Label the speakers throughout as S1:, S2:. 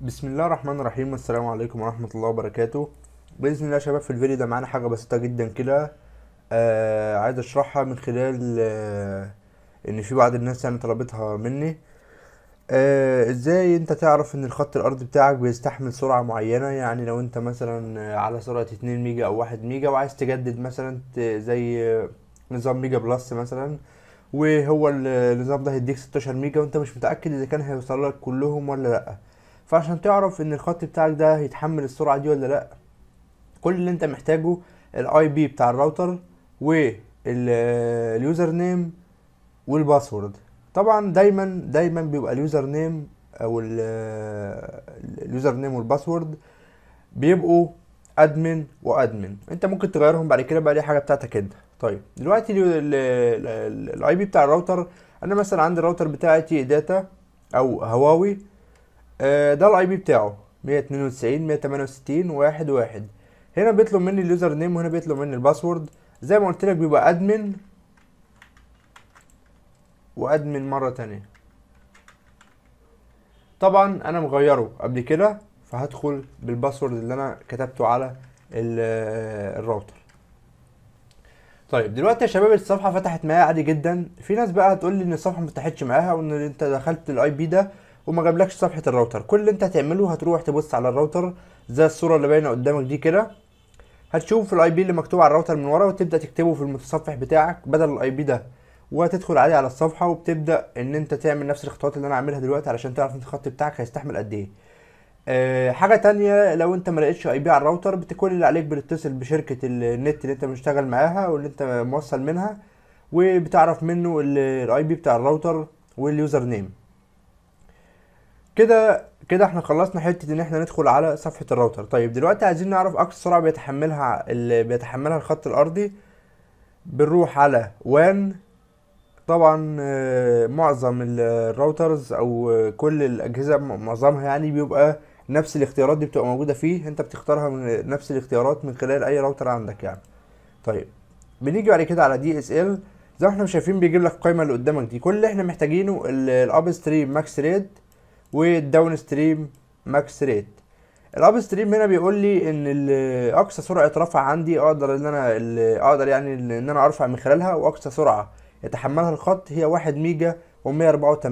S1: بسم الله الرحمن الرحيم السلام عليكم ورحمة الله وبركاته بإذن الله يا شباب في الفيديو ده معانا حاجة بسيطة جدا كده آه عايز أشرحها من خلال آه إن في بعض الناس يعني طلبتها مني آه إزاي أنت تعرف إن الخط الأرضي بتاعك بيستحمل سرعة معينة يعني لو أنت مثلا آه، على سرعة اتنين ميجا أو واحد ميجا وعايز تجدد مثلا زي آه، نظام ميجا بلس مثلا وهو النظام ده هيديك 16 ميجا وأنت مش متأكد إذا كان هيوصل لك كلهم ولا لأ فعشان تعرف ان الخط بتاعك ده هيتحمل السرعه دي ولا لا كل اللي انت محتاجه الاي بي بتاع الراوتر واليوزر نيم والباسورد طبعا دايما دايما بيبقى اليوزر نيم او اليوزر نيم والباسورد بيبقوا ادمن وادمن انت ممكن تغيرهم بعد كده بقى دي حاجه بتاعتك انت طيب دلوقتي الاي بي بتاع الراوتر انا مثلا عندي الراوتر بتاعتي داتا او هواوي آه، ده الاي بي بتاعه 192 168 واحد واحد هنا بيطلب مني اليوزر نيم وهنا بيطلب مني الباسورد زي ما قلت لك بيبقى ادمن وادمن مره تانية طبعا انا مغيره قبل كده فهدخل بالباسورد اللي انا كتبته على الراوتر آه، طيب دلوقتي يا شباب الصفحه فتحت معايا عادي جدا في ناس بقى هتقول لي ان الصفحه ما فتحتش معاها وان انت دخلت الاي بي ده وما جابلكش صفحه الراوتر كل اللي انت هتعمله هتروح تبص على الراوتر زي الصوره اللي باينه قدامك دي كده هتشوف الاي بي اللي مكتوب على الراوتر من ورا وتبدا تكتبه في المتصفح بتاعك بدل الاي بي ده وهتدخل عليه على الصفحه وبتبدا ان انت تعمل نفس الخطوات اللي انا عاملها دلوقتي علشان تعرف انت الخط بتاعك هيستحمل قد ايه آه، حاجه تانية لو انت ملقتش اي بي على الراوتر بتكون اللي عليك بتتصل بشركه النت اللي انت مشتغل معاها واللي انت موصل منها وبتعرف منه الاي بي بتاع الراوتر واليوزر نيم كده كده احنا خلصنا حته ان احنا ندخل على صفحه الراوتر طيب دلوقتي عايزين نعرف اكتر سرعه بيتحملها اللي بيتحملها الخط الارضي بنروح على وان طبعا آه، معظم الراوترز او كل الاجهزه معظمها يعني بيبقى نفس الاختيارات دي بتبقى موجوده فيه انت بتختارها من نفس الاختيارات من خلال اي راوتر عندك يعني طيب بنيجي بعد كده على دي اس ال زي ما احنا شايفين بيجيب لك القايمه اللي قدامك دي كل اللي احنا محتاجينه الاب ستريم ماكس ريد والداون ستريم ماكس ريت الاب ستريم هنا بيقول لي ان اقصى سرعه رفع عندي اقدر ان انا اقدر يعني ان انا ارفع من خلالها واقصى سرعه يتحملها الخط هي 1 ميجا و184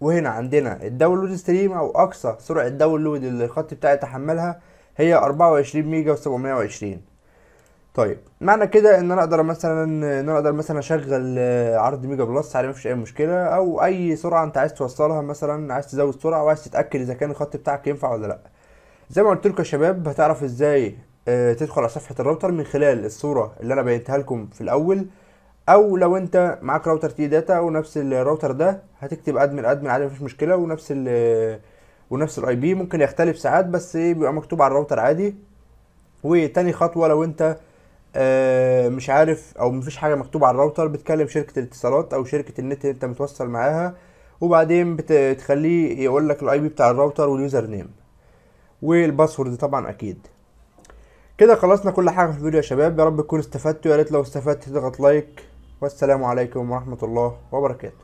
S1: وهنا عندنا الداونلود ستريم او اقصى سرعه داونلود اللي الخط بتاعي يتحملها هي 24 ميجا و720 طيب معنى كده ان انا اقدر مثلا ان انا اقدر مثلا اشغل آه، عرض ميجا بلس عليه مفيش اي مشكله او اي سرعه انت عايز توصلها مثلا عايز تزود سرعه وعايز تتاكد اذا كان الخط بتاعك ينفع ولا لا زي ما قلت لكم يا شباب هتعرف ازاي آه، تدخل على صفحه الراوتر من خلال الصوره اللي انا بينتها لكم في الاول او لو انت معاك راوتر تي داتا ونفس الراوتر ده هتكتب ادمن ادمن عادي مفيش مشكله ونفس الـ ونفس الاي بي ممكن يختلف ساعات بس إيه، بيبقى مكتوب على الراوتر عادي وتاني خطوه لو انت آه، مش عارف او مفيش حاجه مكتوبه على الراوتر بتكلم شركه الاتصالات او شركه النت اللي انت متوصل معاها وبعدين بتخليه يقول لك الاي بي بتاع الراوتر واليوزر نيم والباسورد طبعا اكيد كده خلصنا كل حاجه في الفيديو يا شباب يا رب تكونوا استفدتوا يا ريت لو استفدت تضغط لايك والسلام عليكم ورحمه الله وبركاته